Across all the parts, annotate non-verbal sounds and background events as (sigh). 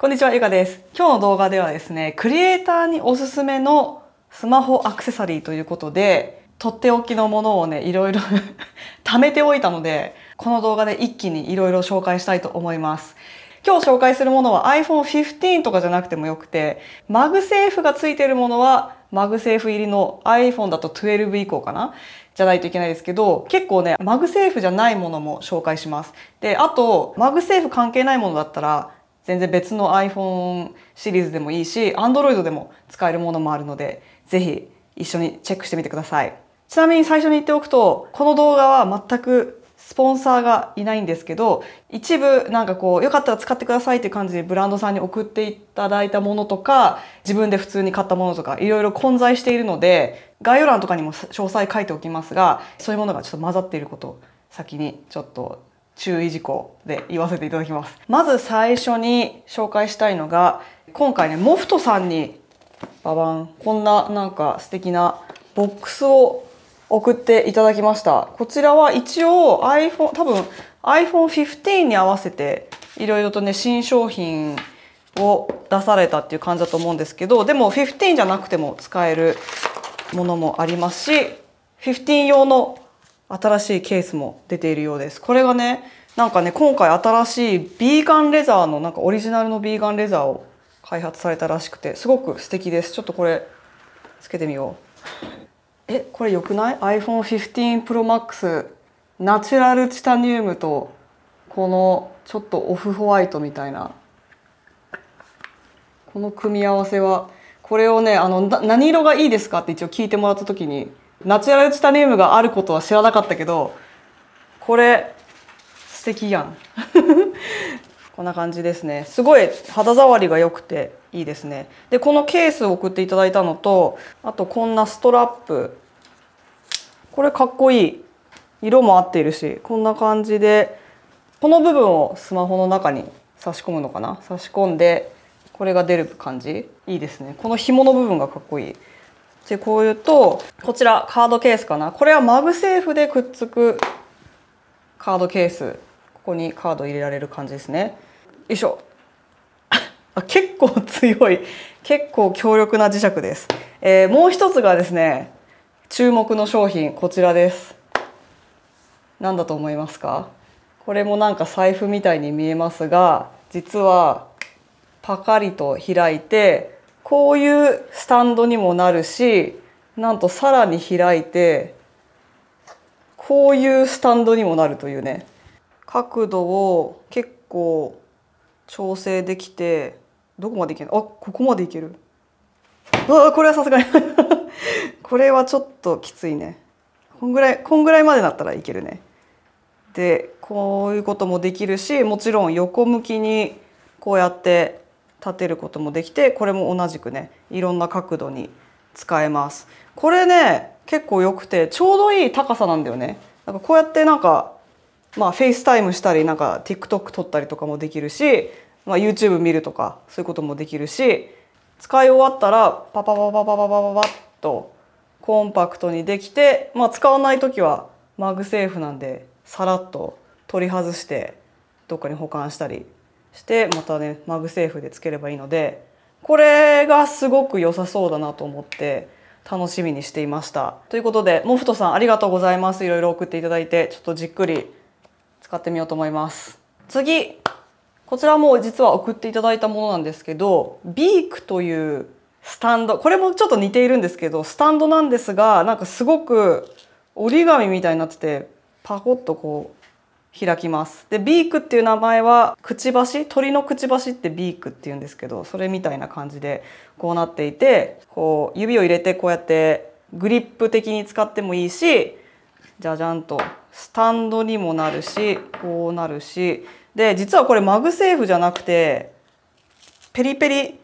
こんにちは、ゆかです。今日の動画ではですね、クリエイターにおすすめのスマホアクセサリーということで、とっておきのものをね、いろいろ (laughs) 貯めておいたので、この動画で一気にいろいろ紹介したいと思います。今日紹介するものは iPhone 15とかじゃなくてもよくて、マグセーフが付いてるものは、マグセーフ入りの iPhone だと12以降かなじゃないといけないですけど、結構ね、マグセーフじゃないものも紹介します。で、あと、マグセーフ関係ないものだったら、全然別の iPhone シリーズでもいいし Android でも使えるものもあるのでぜひ一緒にチェックしてみてくださいちなみに最初に言っておくとこの動画は全くスポンサーがいないんですけど一部なんかこうよかったら使ってくださいっていう感じでブランドさんに送っていただいたものとか自分で普通に買ったものとかいろいろ混在しているので概要欄とかにも詳細書いておきますがそういうものがちょっと混ざっていることを先にちょっと注意事項で言わせていただきます。まず最初に紹介したいのが、今回ね、モフトさんに、ババン、こんななんか素敵なボックスを送っていただきました。こちらは一応 iPhone、多分 iPhone15 に合わせていろいろとね、新商品を出されたっていう感じだと思うんですけど、でも15じゃなくても使えるものもありますし、15用の新しいケースも出ているようです。これがね、なんかね、今回新しいビーガンレザーの、なんかオリジナルのビーガンレザーを開発されたらしくて、すごく素敵です。ちょっとこれ、つけてみよう。え、これ良くない ?iPhone 15 Pro Max ナチュラルチタニウムと、このちょっとオフホワイトみたいな。この組み合わせは、これをね、あの、何色がいいですかって一応聞いてもらった時に、ナチュラルチタニウムがあることは知らなかったけどこれ素敵やん (laughs) こんな感じですねすごい肌触りが良くていいですねでこのケースを送っていただいたのとあとこんなストラップこれかっこいい色も合っているしこんな感じでこの部分をスマホの中に差し込むのかな差し込んでこれが出る感じいいですねこの紐の部分がかっこいいでこういうとこちらカードケースかなこれはマグセーフでくっつくカードケースここにカード入れられる感じですねよいしょ (laughs) あ結構強い結構強力な磁石です、えー、もう一つがですね注目の商品こちらです何だと思いますかこれもなんか財布みたいに見えますが実はパカリと開いてこういうスタンドにもなるしなんとさらに開いてこういうスタンドにもなるというね角度を結構調整できてどこまでいけるあここまでいけるうわこれはさすがに (laughs) これはちょっときついねこんぐらいこんぐらいまでなったらいけるねでこういうこともできるしもちろん横向きにこうやって立てることもできてこれも同じくねいろんな角度に使えます。これね結構良くてちょうどいい高さなんだよね。なんかこうやってなんかまあフェイスタイムしたりなんか TikTok 撮ったりとかもできるし、まあ、YouTube 見るとかそういうこともできるし使い終わったらパパパパパパパパパッとコンパクトにできて、まあ、使わない時はマグセーフなんでさらっと取り外してどっかに保管したりしてまたねマグセーフでつければいいのでこれがすごく良さそうだなと思って楽しみにしていましたということでモフトさんありがとうございますいろいろ送っていただいてちょっとじっくり使ってみようと思います次こちらも実は送っていただいたものなんですけどビークというスタンドこれもちょっと似ているんですけどスタンドなんですがなんかすごく折り紙みたいになっててパコッとこう開きますでビークっていう名前はくちばし鳥のくちばしってビークっていうんですけどそれみたいな感じでこうなっていてこう指を入れてこうやってグリップ的に使ってもいいしじゃじゃんとスタンドにもなるしこうなるしで実はこれマグセーフじゃなくてペリペリ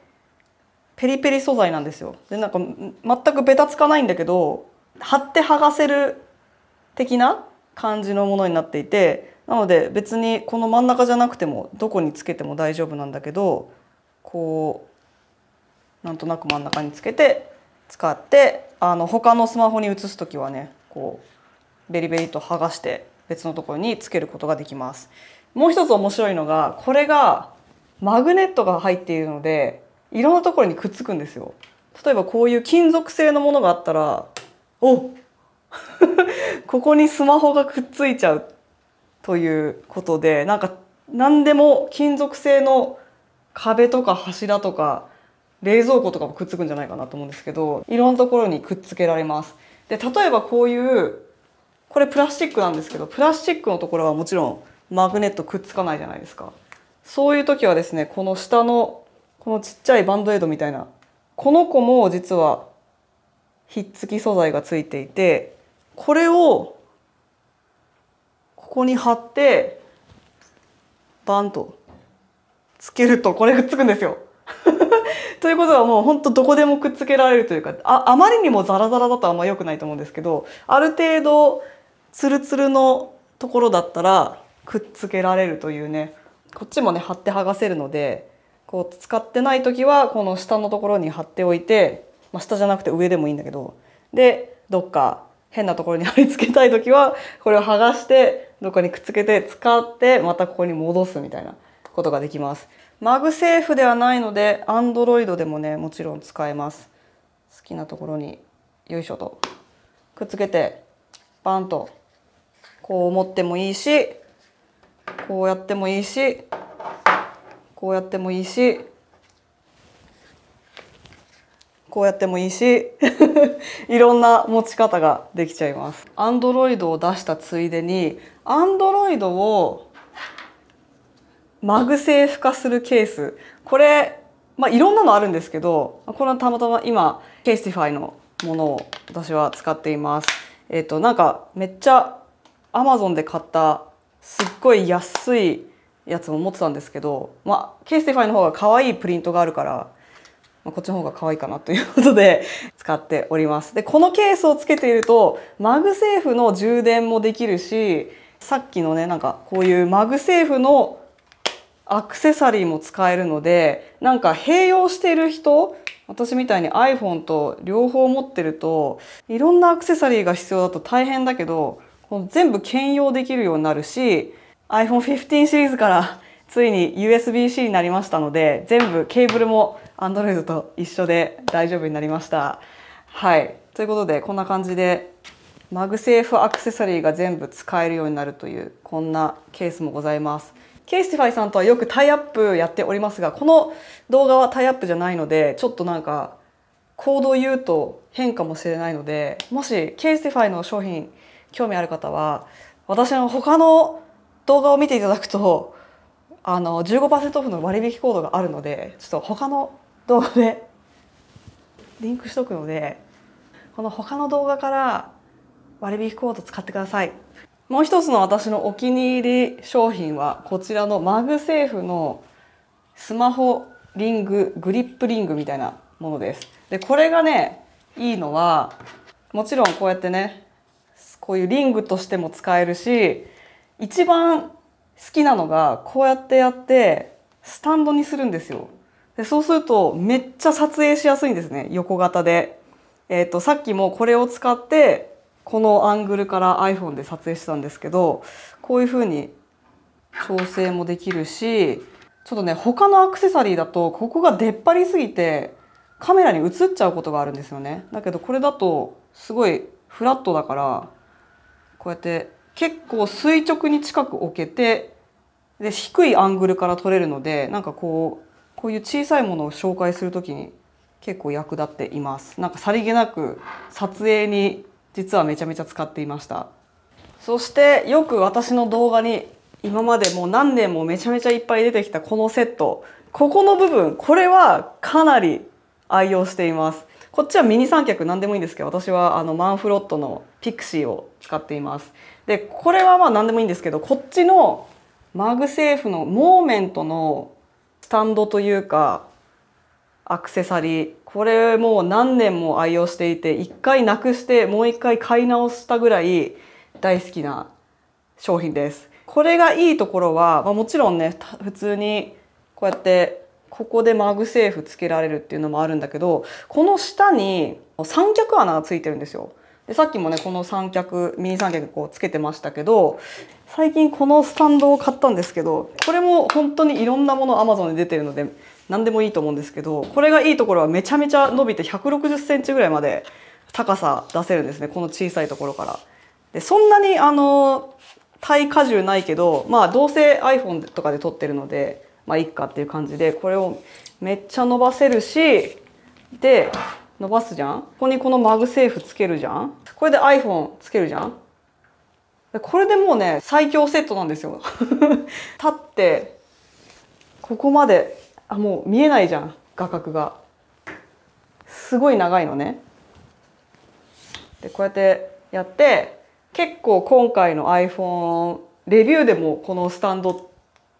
ペリペリ素材なんですよ。でなんか全くベタつかないんだけど貼って剥がせる的な感じのものになっていてなので別にこの真ん中じゃなくてもどこにつけても大丈夫なんだけどこうなんとなく真ん中につけて使ってあの他のスマホに移す時はねこうベリベリと剥がして別のところにつけることができます。もう一つ面白いのがこれがマグネットが入っているのでいろんなところにくっつくんですよ。例えばこういう金属製のものがあったらお (laughs) ここにスマホがくっついちゃうということでなんか何でも金属製の壁とか柱とか冷蔵庫とかもくっつくんじゃないかなと思うんですけどいろんなところにくっつけられます。で例えばこういうこれプラスチックなんですけどプラスチックのところはもちろんマグネットくっつかないじゃないですかそういう時はですねこの下のこのちっちゃいバンドエイドみたいなこの子も実はひっつき素材がついていてこれをこに貼ってバンとつけるとこれくっつくんですよ。(laughs) ということはもうほんとどこでもくっつけられるというかああまりにもザラザラだとあんま良くないと思うんですけどある程度ツルツルのところだったらくっつけられるというねこっちもね貼って剥がせるのでこう使ってない時はこの下のところに貼っておいて、まあ、下じゃなくて上でもいいんだけどでどっか変なところに貼り付けたい時はこれを剥がしてどこにくっつけて使ってまたここに戻すみたいなことができますマグセーフではないので Android でもねもちろん使えます好きなところによいしょとくっつけてバンとこう持ってもいいしこうやってもいいしこうやってもいいしこうやってもいいし (laughs) いろんな持ち方ができちゃいます。Android を出したついでに Android をマグセーフ化するケースこれ、まあ、いろんなのあるんですけどこれはたまたま今ケースティファイのものを私は使っています。えっ、となんかめっちゃ Amazon で買ったすっごい安いやつも持ってたんですけど、まあ、ケースティファイの方が可愛いプリントがあるからまこっちの方が可愛いかなということで (laughs) 使っております。で、このケースをつけていると、マグセーフの充電もできるし、さっきのね、なんかこういうマグセーフのアクセサリーも使えるので、なんか併用してる人、私みたいに iPhone と両方持ってると、いろんなアクセサリーが必要だと大変だけど、この全部兼用できるようになるし、iPhone 15シリーズからついに USB-C になりましたので、全部ケーブルも Android と一緒で大丈夫になりました。はい、ということでこんな感じでマグセーフアクセサリーが全部使えるようになるというこんなケースもございます。ケイスティファイさんとはよくタイアップやっておりますがこの動画はタイアップじゃないのでちょっとなんか行動言うと変かもしれないのでもしケイスティファイの商品興味ある方は私の他の動画を見ていただくとあの15%オフの割引コードがあるのでちょっと他の動画でリンクしとくのでこの他の動画から割引コード使ってくださいもう一つの私のお気に入り商品はこちらのマグセーフのスマホリンググリップリングみたいなものですでこれがねいいのはもちろんこうやってねこういうリングとしても使えるし一番好きなのがこうやってやってスタンドにするんですよでそうするとめっちゃ撮影しやすいんですね横型で、えーと、さっきもこれを使ってこのアングルから iPhone で撮影してたんですけどこういうふうに調整もできるしちょっとね他のアクセサリーだとここが出っ張りすぎてカメラに映っちゃうことがあるんですよねだけどこれだとすごいフラットだからこうやって結構垂直に近く置けてで低いアングルから撮れるのでなんかこうこういう小さいものを紹介するときに結構役立っていますなんかさりげなく撮影に実はめちゃめちゃ使っていましたそしてよく私の動画に今までもう何年もめちゃめちゃいっぱい出てきたこのセットここの部分これはかなり愛用していますこっちはミニ三脚何でもいいんですけど私はあのマンフロットのピクシーを使っていますでこれはまあ何でもいいんですけどこっちのマグセーフのモーメントのスタンドというかアクセサリーこれもう何年も愛用していて一回なくしてもう一回買い直したぐらい大好きな商品です。これがいいところは、まあ、もちろんね普通にこうやってここでマグセーフつけられるっていうのもあるんだけどこの下に三脚穴がついてるんですよ。でさっきもねこの三脚ミニ三脚こうつけてましたけど最近このスタンドを買ったんですけどこれも本当にいろんなもの Amazon で出てるので何でもいいと思うんですけどこれがいいところはめちゃめちゃ伸びて1 6 0ンチぐらいまで高さ出せるんですねこの小さいところから。でそんなにあの耐荷重ないけどまあどうせ iPhone とかで撮ってるのでまあいっかっていう感じでこれをめっちゃ伸ばせるしで伸ばすじゃんここにこのマグセーフつけるじゃんこれで iPhone つけるじゃんこれでもうね最強セットなんですよ (laughs) 立ってここまであもう見えないじゃん画角がすごい長いのねでこうやってやって結構今回の iPhone レビューでもこのスタンド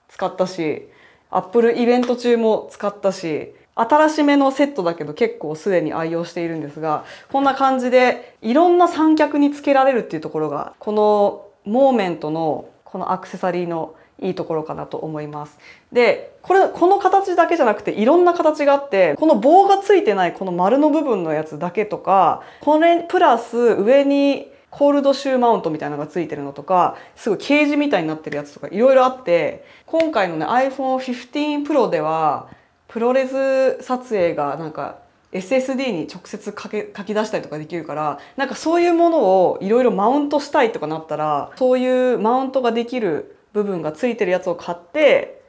使ったし Apple イベント中も使ったし新しめのセットだけど結構すでに愛用しているんですがこんな感じでいろんな三脚につけられるっていうところがこのモーメントのこのアクセサリーのいいところかなと思います。で、これ、この形だけじゃなくていろんな形があって、この棒がついてないこの丸の部分のやつだけとか、これプラス上にコールドシューマウントみたいなのがついてるのとか、すごいケージみたいになってるやつとかいろいろあって、今回のね iPhone 15 Pro ではプロレス撮影がなんか SSD に直接書け書き出したりとかできるからなんかそういうものをいろいろマウントしたいとかなったらそういうマウントができる部分がついてるやつを買って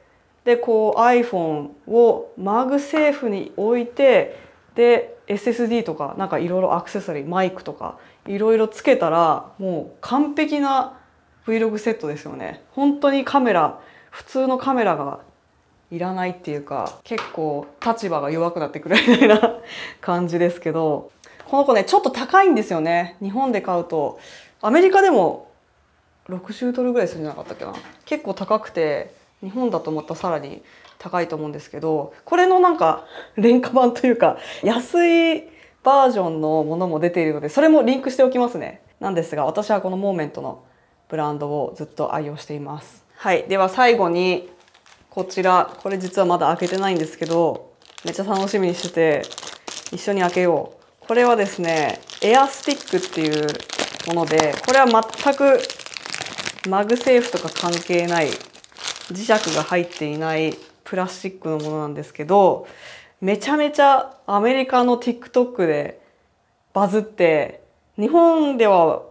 でこう iPhone をマグセーフに置いてで SSD とかなんかいろいろアクセサリーマイクとかいろいろつけたらもう完璧な Vlog セットですよね。本当にカメラ普通のカメラがいらないっていうか結構立場が弱くなってくるみたいな (laughs) 感じですけどこの子ねちょっと高いんですよね日本で買うとアメリカでも60ドルぐらいするんじゃなかったっけな結構高くて日本だとまたさらに高いと思うんですけどこれのなんか廉価版というか安いバージョンのものも出ているのでそれもリンクしておきますねなんですが私はこのモーメントのブランドをずっと愛用していますはいでは最後にこちらこれ実はまだ開けてないんですけどめっちゃ楽しみにしてて一緒に開けようこれはですねエアスティックっていうものでこれは全くマグセーフとか関係ない磁石が入っていないプラスチックのものなんですけどめちゃめちゃアメリカの TikTok でバズって日本では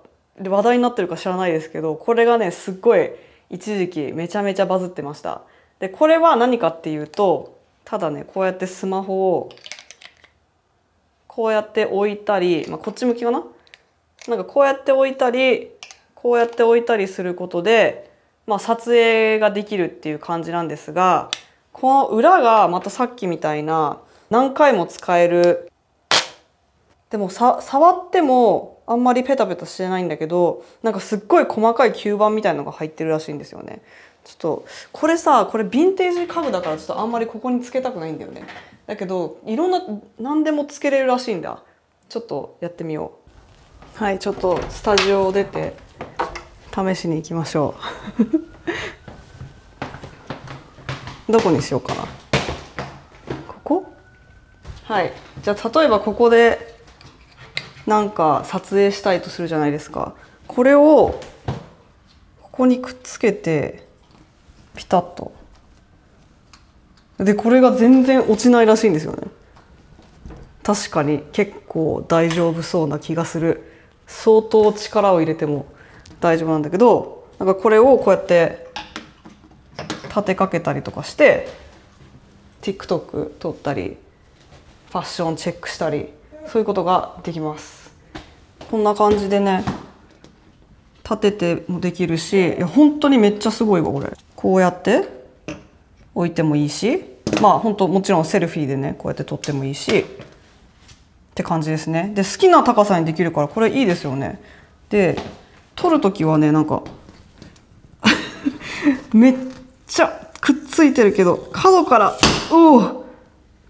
話題になってるか知らないですけどこれがねすっごい一時期めちゃめちゃバズってました。でこれは何かっていうとただねこうやってスマホをこうやって置いたり、まあ、こっち向きかななんかこうやって置いたりこうやって置いたりすることで、まあ、撮影ができるっていう感じなんですがこの裏がまたさっきみたいな何回も使えるでもさ触ってもあんまりペタペタしてないんだけどなんかすっごい細かい吸盤みたいのが入ってるらしいんですよねちょっとこれさこれヴィンテージ家具だからちょっとあんまりここにつけたくないんだよねだけどいろんな何でもつけれるらしいんだちょっとやってみようはいちょっとスタジオを出て試しに行きましょう (laughs) どこにしようかなここはいじゃあ例えばここでなんか撮影したいとするじゃないですかこれをここにくっつけてピタッとでこれが全然落ちないらしいんですよね確かに結構大丈夫そうな気がする相当力を入れても大丈夫なんだけどなんかこれをこうやって立てかけたりとかして TikTok 撮ったりファッションチェックしたりそういうことができますこんな感じでね立ててもできるしいや本当にめっちゃすごいわこれこうやって置いてもいいしまあ本当もちろんセルフィーでねこうやって撮ってもいいしって感じですねで好きな高さにできるからこれいいですよねで撮る時はねなんか (laughs) めっちゃくっついてるけど角からおお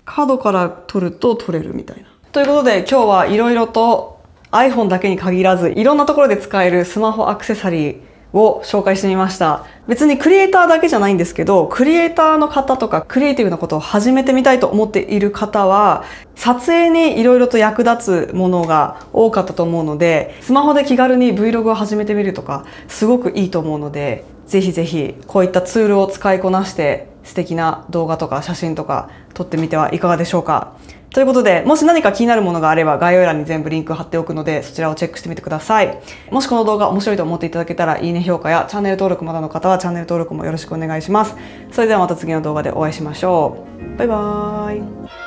角から撮ると撮れるみたいなということで今日はいろいろと iPhone だけに限らず、いろんなところで使えるスマホアクセサリー、を紹介してみました。別にクリエイターだけじゃないんですけど、クリエイターの方とかクリエイティブなことを始めてみたいと思っている方は、撮影に色々と役立つものが多かったと思うので、スマホで気軽に Vlog を始めてみるとか、すごくいいと思うので、ぜひぜひこういったツールを使いこなして、素敵な動画とか写真とか撮ってみてはいかがでしょうか。ということで、もし何か気になるものがあれば概要欄に全部リンク貼っておくので、そちらをチェックしてみてください。もしこの動画面白いと思っていただけたら、いいね評価やチャンネル登録まだの方はチャンネル登録もよろしくお願いします。それではまた次の動画でお会いしましょう。バイバーイ。